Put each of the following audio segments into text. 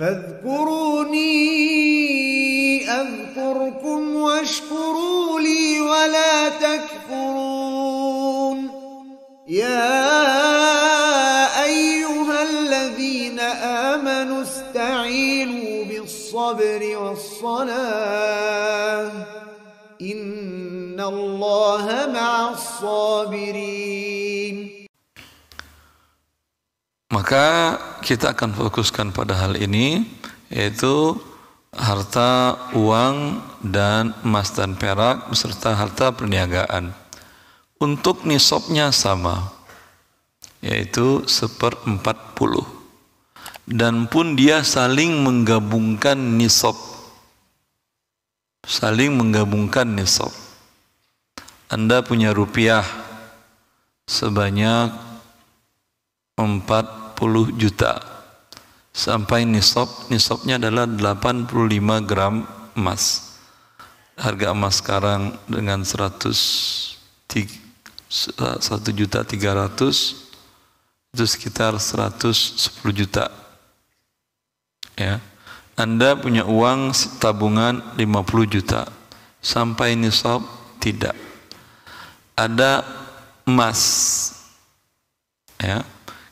فاذكروني أذكركم واشكروا لي ولا تكفرون يا أيها الذين آمنوا استعينوا بالصبر والصلاة إن الله مع الصابرين kita akan fokuskan pada hal ini yaitu harta uang dan emas dan perak beserta harta perniagaan. Untuk nisabnya sama yaitu seperempat puluh dan pun dia saling menggabungkan nisab saling menggabungkan nisab Anda punya rupiah sebanyak empat 40 juta sampai nisab nisabnya adalah 85 gram emas harga emas sekarang dengan 100 1 juta 300 itu sekitar 110 juta ya Anda punya uang tabungan 50 juta sampai nisab tidak ada emas ya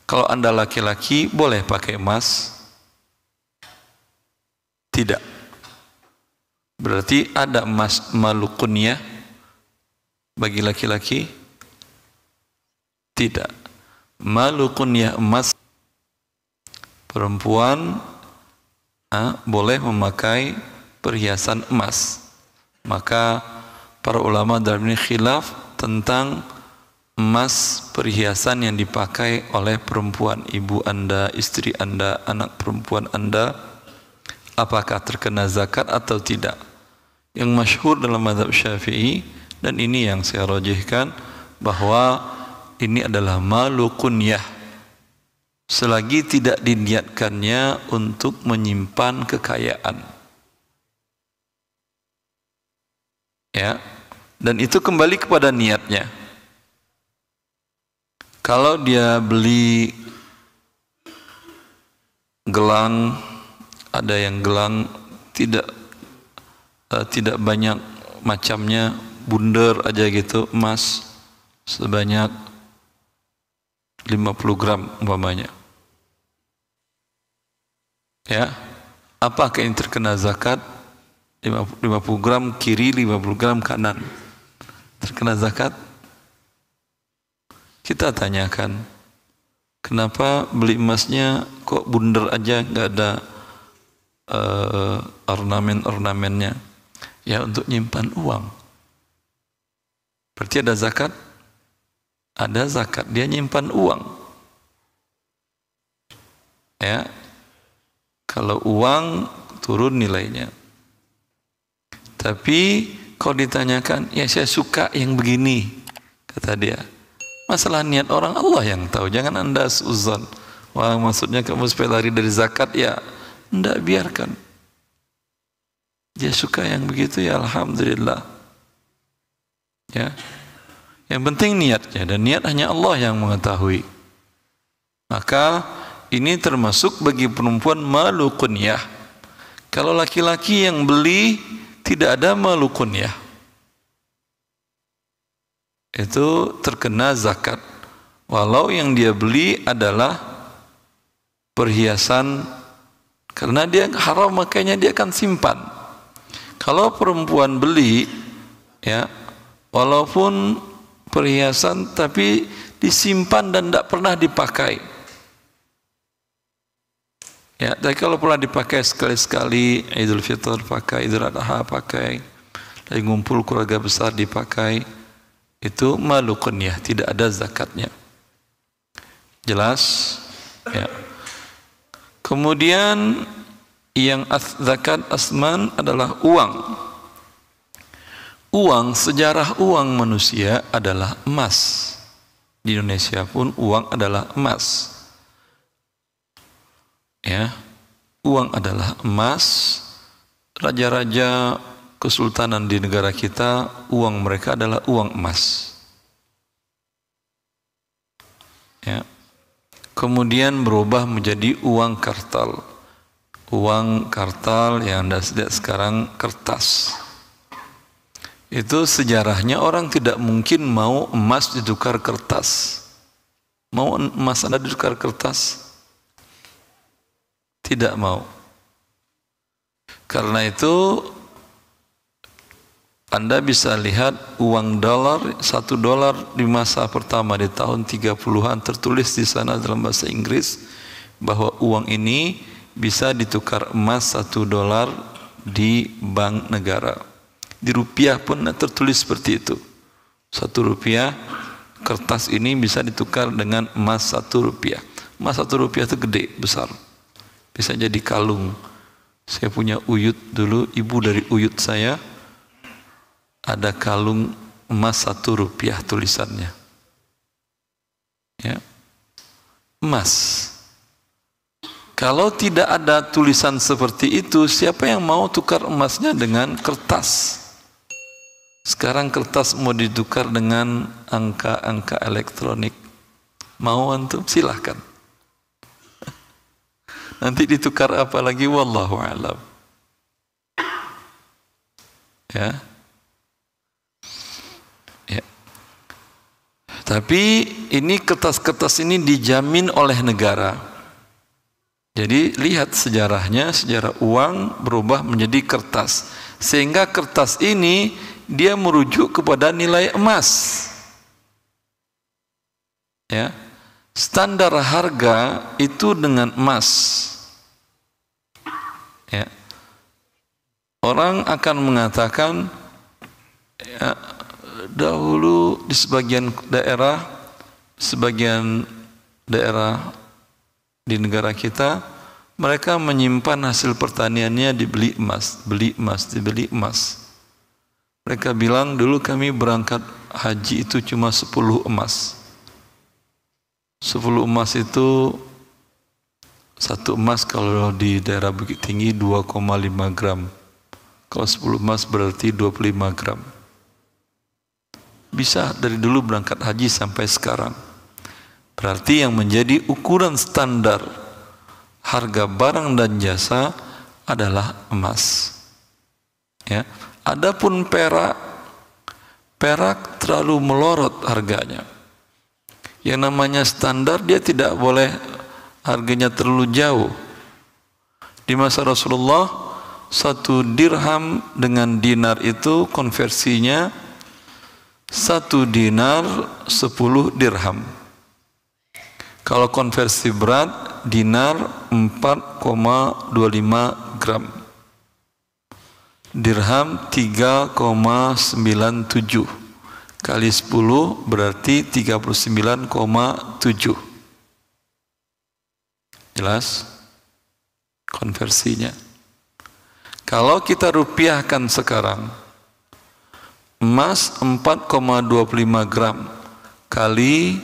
kalau Anda laki-laki boleh pakai emas? Tidak. Berarti ada emas malukunnya bagi laki-laki? Tidak. Malukunnya emas perempuan ah, boleh memakai perhiasan emas. Maka para ulama dalam ini khilaf tentang emas perhiasan yang dipakai oleh perempuan ibu Anda, istri Anda, anak perempuan Anda apakah terkena zakat atau tidak. Yang masyhur dalam mazhab Syafi'i dan ini yang saya rojihkan bahwa ini adalah malu kunyah selagi tidak diniatkannya untuk menyimpan kekayaan. ya dan itu kembali kepada niatnya kalau dia beli gelang, ada yang gelang tidak uh, tidak banyak macamnya, bundar aja gitu, emas sebanyak 50 gram umpamanya. Ya, apa yang terkena zakat? 50 gram kiri, 50 gram kanan. Terkena zakat? Kita tanyakan, kenapa beli emasnya kok bundar aja nggak ada uh, ornamen-ornamennya? Ya untuk nyimpan uang. Berarti ada zakat? Ada zakat, dia nyimpan uang. Ya, kalau uang turun nilainya. Tapi kalau ditanyakan, ya saya suka yang begini, kata dia. Masalah niat orang Allah yang tahu. Jangan anda suzon. Wah maksudnya kamu supaya lari dari zakat ya. Tidak biarkan. Dia suka yang begitu ya Alhamdulillah. Ya. Yang penting niatnya. Dan niat hanya Allah yang mengetahui. Maka ini termasuk bagi perempuan ya Kalau laki-laki yang beli tidak ada malukunyah itu terkena zakat walau yang dia beli adalah perhiasan karena dia haram makanya dia akan simpan kalau perempuan beli ya walaupun perhiasan tapi disimpan dan tidak pernah dipakai ya tapi kalau pernah dipakai sekali-sekali Idul Fitur pakai Idul Adha pakai lagi ngumpul keluarga besar dipakai itu malukun ya, tidak ada zakatnya. Jelas? Ya. Kemudian yang as zakat asman adalah uang. Uang, sejarah uang manusia adalah emas. Di Indonesia pun uang adalah emas. Ya, uang adalah emas. Raja-raja kesultanan di negara kita, uang mereka adalah uang emas. Ya. Kemudian berubah menjadi uang kartal. Uang kartal yang Anda lihat sekarang kertas. Itu sejarahnya orang tidak mungkin mau emas ditukar kertas. Mau emas Anda ditukar kertas? Tidak mau. Karena itu anda bisa lihat uang dolar, satu dolar di masa pertama di tahun 30-an tertulis di sana dalam bahasa Inggris bahwa uang ini bisa ditukar emas satu dolar di bank negara. Di rupiah pun tertulis seperti itu. Satu rupiah, kertas ini bisa ditukar dengan emas satu rupiah. Emas satu rupiah itu gede, besar. Bisa jadi kalung. Saya punya uyut dulu, ibu dari uyut saya, ada kalung emas satu rupiah tulisannya. Ya. Emas. Kalau tidak ada tulisan seperti itu, siapa yang mau tukar emasnya dengan kertas? Sekarang kertas mau ditukar dengan angka-angka elektronik. Mau antum? Silahkan. Nanti ditukar apa lagi? Wallahu alam. Ya, Tapi ini kertas-kertas ini dijamin oleh negara. Jadi lihat sejarahnya, sejarah uang berubah menjadi kertas. Sehingga kertas ini dia merujuk kepada nilai emas. Ya. Standar harga itu dengan emas. Ya. Orang akan mengatakan ya, dahulu di sebagian daerah, sebagian daerah di negara kita, mereka menyimpan hasil pertaniannya dibeli emas, beli emas, dibeli emas. Mereka bilang dulu kami berangkat haji itu cuma 10 emas. 10 emas itu satu emas kalau di daerah Bukit Tinggi 2,5 gram. Kalau 10 emas berarti 25 gram bisa dari dulu berangkat haji sampai sekarang. Berarti yang menjadi ukuran standar harga barang dan jasa adalah emas. Ya, adapun perak perak terlalu melorot harganya. Yang namanya standar dia tidak boleh harganya terlalu jauh. Di masa Rasulullah satu dirham dengan dinar itu konversinya satu dinar sepuluh dirham. Kalau konversi berat, dinar 4,25 gram. Dirham 3,97 kali 10 berarti 39,7. Jelas? Konversinya. Kalau kita rupiahkan sekarang, emas 4,25 gram kali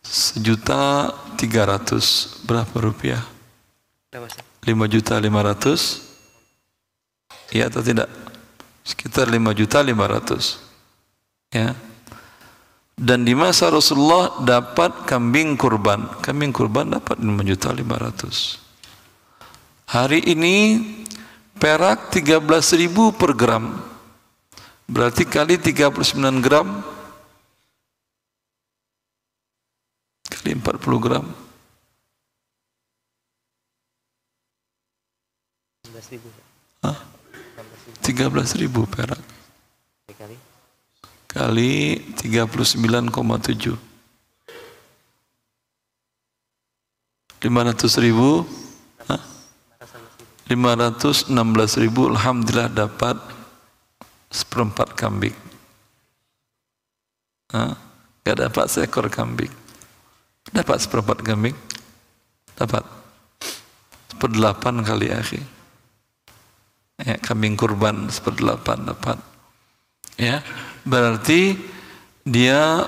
sejuta tiga ratus berapa rupiah? Lima juta lima ratus? Iya atau tidak? Sekitar lima juta lima ratus. Ya. Dan di masa Rasulullah dapat kambing kurban. Kambing kurban dapat lima juta lima ratus. Hari ini perak ribu per gram. Berarti kali 39 gram kali 40 gram. 13 ribu 13.000 perak. Kali kali 39,7. 500 ribu 516 ribu Alhamdulillah dapat seperempat kambing. Hah? Gak dapat seekor kambing. Dapat seperempat kambing? Dapat. Seperdelapan kali akhi. Ya, kambing kurban seperdelapan dapat. Ya, berarti dia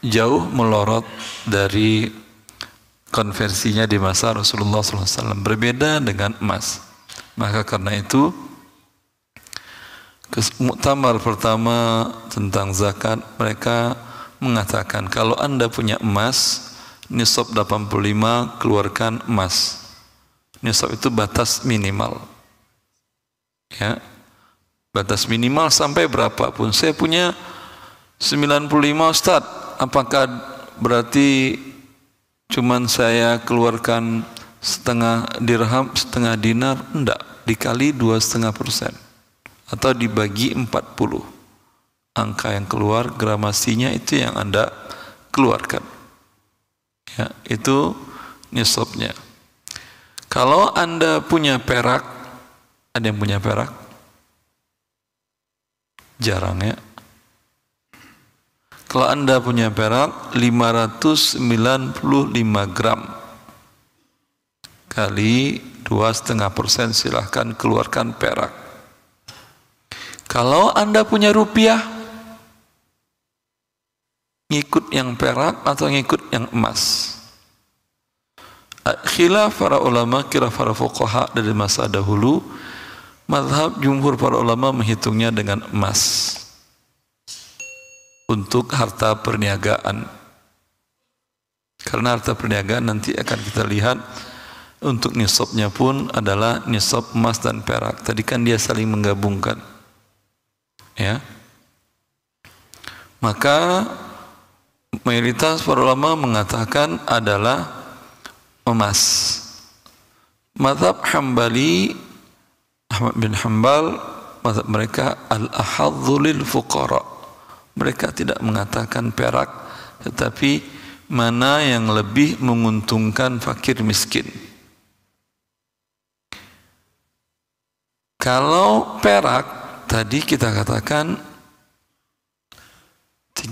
jauh melorot dari konversinya di masa Rasulullah SAW berbeda dengan emas. Maka karena itu muktamar pertama tentang zakat mereka mengatakan kalau anda punya emas nisab 85 keluarkan emas nisab itu batas minimal ya batas minimal sampai berapapun saya punya 95 Ustaz apakah berarti cuman saya keluarkan setengah dirham setengah dinar enggak dikali dua setengah persen atau dibagi 40 angka yang keluar gramasinya itu yang Anda keluarkan ya itu nisabnya kalau Anda punya perak ada yang punya perak jarang ya kalau Anda punya perak 595 gram kali dua setengah persen silahkan keluarkan perak kalau Anda punya rupiah, ngikut yang perak atau ngikut yang emas. Khilaf para ulama, kira para fuqaha dari masa dahulu, madhab jumhur para ulama menghitungnya dengan emas untuk harta perniagaan. Karena harta perniagaan nanti akan kita lihat untuk nisabnya pun adalah nisab emas dan perak. Tadi kan dia saling menggabungkan ya maka mayoritas para ulama mengatakan adalah emas. Mazhab Hambali Ahmad bin Hambal mazhab mereka al-ahadzu lil fuqara. Mereka tidak mengatakan perak tetapi mana yang lebih menguntungkan fakir miskin. Kalau perak Tadi kita katakan 13.000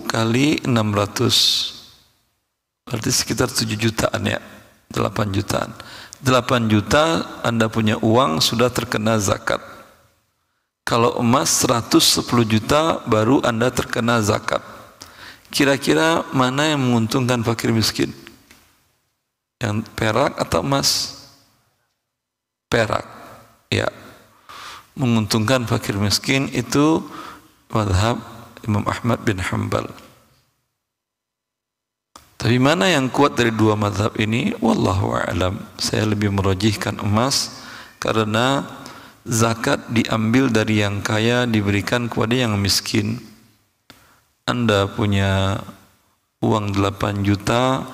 kali 600 berarti sekitar 7 jutaan ya 8 jutaan 8 juta Anda punya uang sudah terkena zakat kalau emas 110 juta baru Anda terkena zakat kira-kira mana yang menguntungkan fakir miskin yang perak atau emas perak ya menguntungkan fakir miskin itu madhab Imam Ahmad bin Hambal. Tapi mana yang kuat dari dua madhab ini? Wallahu a'lam. Saya lebih merojihkan emas karena zakat diambil dari yang kaya diberikan kepada yang miskin. Anda punya uang 8 juta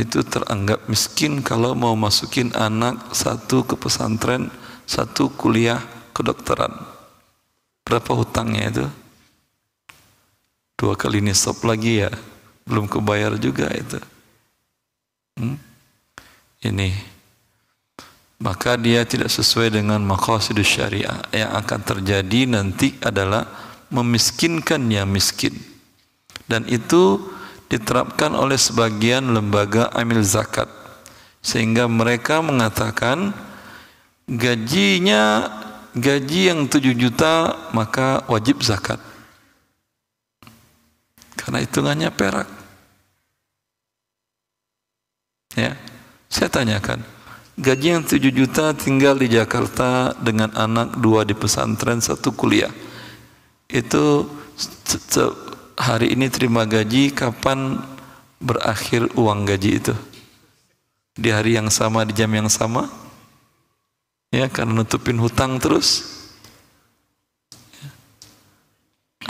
itu teranggap miskin kalau mau masukin anak satu ke pesantren satu kuliah kedokteran. Berapa hutangnya itu? Dua kali nisab lagi ya. Belum kebayar juga itu. Hmm? Ini. Maka dia tidak sesuai dengan maqasid syariah. Yang akan terjadi nanti adalah memiskinkan yang miskin. Dan itu diterapkan oleh sebagian lembaga amil zakat. Sehingga mereka mengatakan, gajinya gaji yang 7 juta maka wajib zakat karena hitungannya perak ya saya tanyakan gaji yang 7 juta tinggal di Jakarta dengan anak dua di pesantren satu kuliah itu hari ini terima gaji kapan berakhir uang gaji itu di hari yang sama di jam yang sama ya karena nutupin hutang terus ya.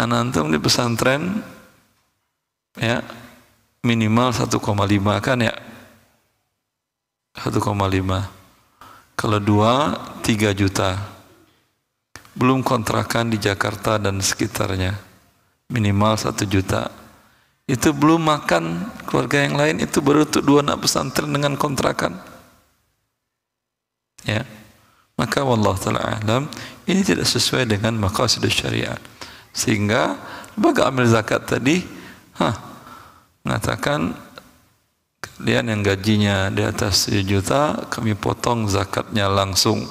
anak antum di pesantren ya minimal 1,5 kan ya 1,5 kalau 2 3 juta belum kontrakan di Jakarta dan sekitarnya minimal 1 juta itu belum makan keluarga yang lain itu baru tuh dua anak pesantren dengan kontrakan ya maka Allah taala alam ini tidak sesuai dengan maqasid syariat. Sehingga lembaga amil zakat tadi ha, mengatakan kalian yang gajinya di atas 1 juta kami potong zakatnya langsung.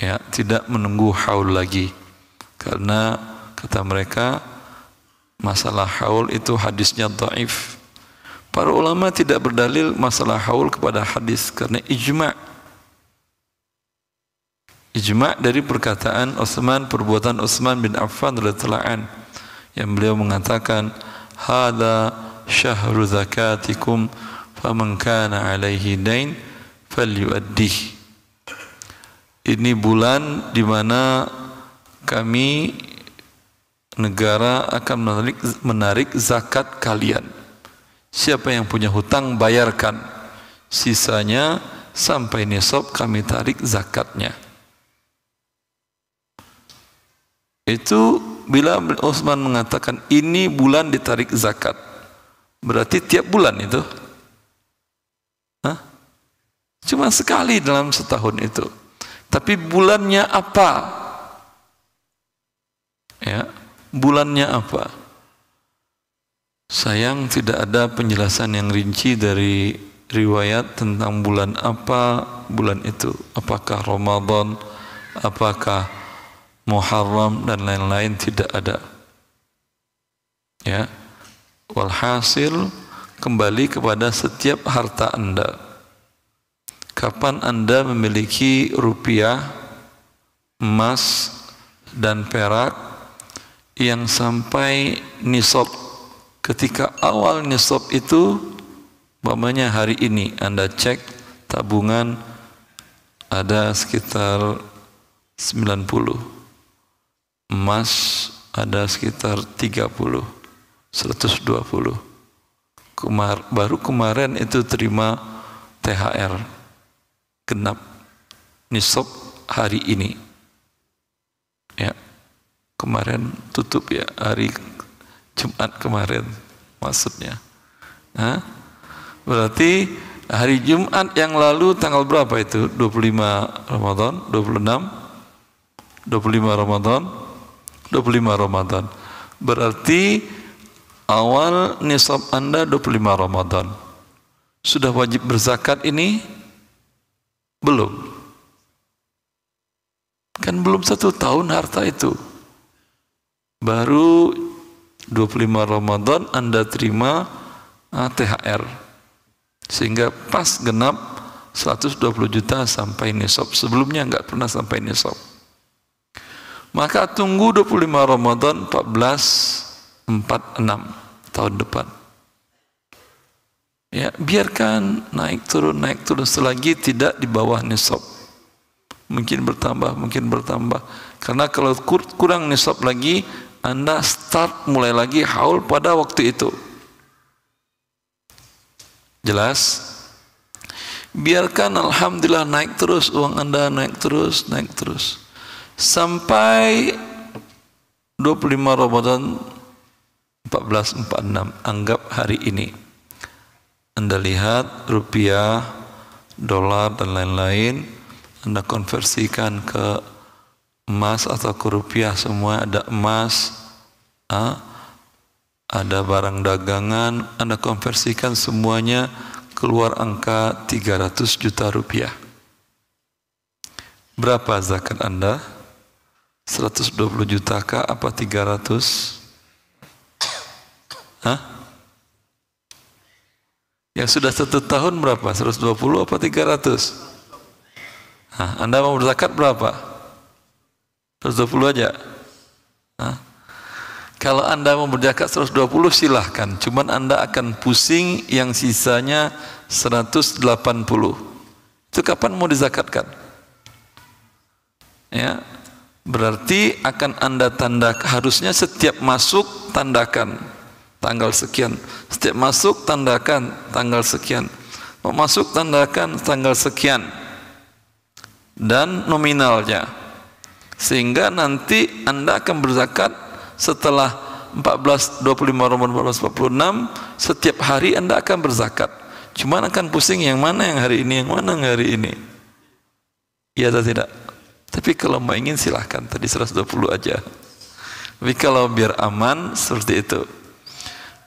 Ya, tidak menunggu haul lagi. Karena kata mereka masalah haul itu hadisnya dhaif. Para ulama tidak berdalil masalah haul kepada hadis karena ijma' ijma dari perkataan Utsman perbuatan Utsman bin Affan radhiyallahu an yang beliau mengatakan hada syahru zakatikum faman kana alaihi dain falyuaddih ini bulan di mana kami negara akan menarik, menarik zakat kalian siapa yang punya hutang bayarkan sisanya sampai nisab kami tarik zakatnya Itu bila Utsman mengatakan ini bulan ditarik zakat. Berarti tiap bulan itu. Hah? Cuma sekali dalam setahun itu. Tapi bulannya apa? Ya, bulannya apa? Sayang tidak ada penjelasan yang rinci dari riwayat tentang bulan apa bulan itu. Apakah Ramadan? Apakah Muharram dan lain-lain tidak ada. Ya. Walhasil kembali kepada setiap harta Anda. Kapan Anda memiliki rupiah, emas, dan perak yang sampai nisab ketika awal nisab itu umpamanya hari ini Anda cek tabungan ada sekitar 90 emas ada sekitar 30, 120. Kemar baru kemarin itu terima THR genap nisab hari ini. Ya. Kemarin tutup ya hari Jumat kemarin maksudnya. Nah, berarti hari Jumat yang lalu tanggal berapa itu? 25 Ramadan, 26 25 Ramadan 25 Ramadan. Berarti awal nisab Anda 25 Ramadan. Sudah wajib berzakat ini? Belum. Kan belum satu tahun harta itu. Baru 25 Ramadan Anda terima ah, THR. Sehingga pas genap 120 juta sampai nisab. Sebelumnya nggak pernah sampai nisab. Maka tunggu 25 Ramadan 1446 tahun depan. Ya, biarkan naik turun naik turun selagi tidak di bawah nisab. Mungkin bertambah, mungkin bertambah. Karena kalau kurang nisab lagi, Anda start mulai lagi haul pada waktu itu. Jelas? Biarkan alhamdulillah naik terus uang Anda naik terus, naik terus sampai 25 Ramadan 1446 anggap hari ini Anda lihat rupiah dolar dan lain-lain Anda konversikan ke emas atau ke rupiah semua ada emas ah, ada barang dagangan Anda konversikan semuanya keluar angka 300 juta rupiah berapa zakat Anda? 120 juta kah apa 300? Hah? Yang sudah satu tahun berapa? 120 apa 300? Hah, anda mau berzakat berapa? 120 aja? Hah? Kalau Anda mau berzakat 120 silahkan. Cuman Anda akan pusing yang sisanya 180. Itu kapan mau dizakatkan? Ya, Berarti akan Anda tanda harusnya setiap masuk tandakan tanggal sekian. Setiap masuk tandakan tanggal sekian. Mau masuk tandakan tanggal sekian. Dan nominalnya. Sehingga nanti Anda akan berzakat setelah 14 25 Ramadan 1446 setiap hari Anda akan berzakat. Cuman akan pusing yang mana yang hari ini, yang mana yang hari ini. Iya atau tidak? Tapi kalau mau ingin silahkan tadi 120 aja. Tapi kalau biar aman seperti itu.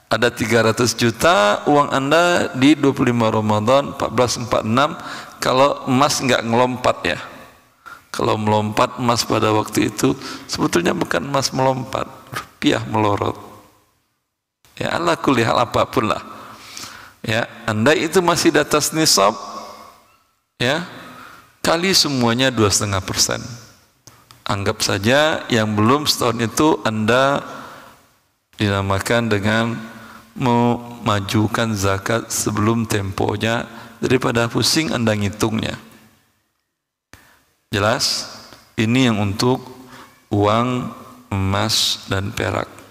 Ada 300 juta uang Anda di 25 Ramadan 1446 kalau emas nggak ngelompat ya. Kalau melompat emas pada waktu itu sebetulnya bukan emas melompat, rupiah melorot. Ya Allah kuliah apapun lah. Ya, Anda itu masih di atas nisab ya Kali semuanya dua setengah persen. Anggap saja yang belum setahun itu Anda dinamakan dengan memajukan zakat sebelum temponya daripada pusing Anda ngitungnya. Jelas? Ini yang untuk uang, emas, dan perak.